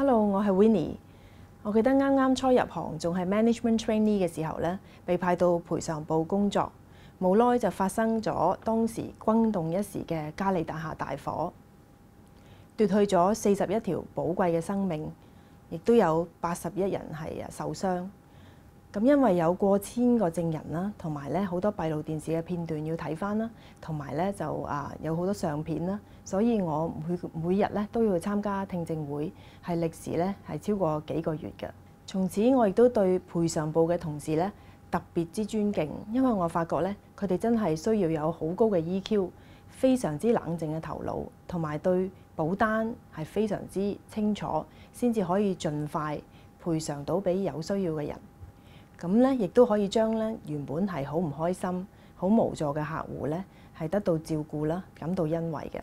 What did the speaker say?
Hello，我係 Winnie。我記得啱啱初入行，仲係 management trainee 嘅時候咧，被派到賠償部工作，冇耐就發生咗當時轟動一時嘅加利大廈大火，奪去咗四十一條寶貴嘅生命，亦都有八十一人係受傷。咁因為有過千個證人啦，同埋咧好多閉路電視嘅片段要睇翻啦，同埋咧就啊有好多相片啦，所以我每每日咧都要參加聽證會，係歷時咧係超過幾個月嘅。從此我亦都對賠償部嘅同事咧特別之尊敬，因為我發覺咧佢哋真係需要有好高嘅 EQ，非常之冷靜嘅頭腦，同埋對保單係非常之清楚，先至可以盡快賠償到俾有需要嘅人。咁咧，亦都可以將咧原本係好唔開心、好無助嘅客戶咧，係得到照顧啦，感到欣慰嘅。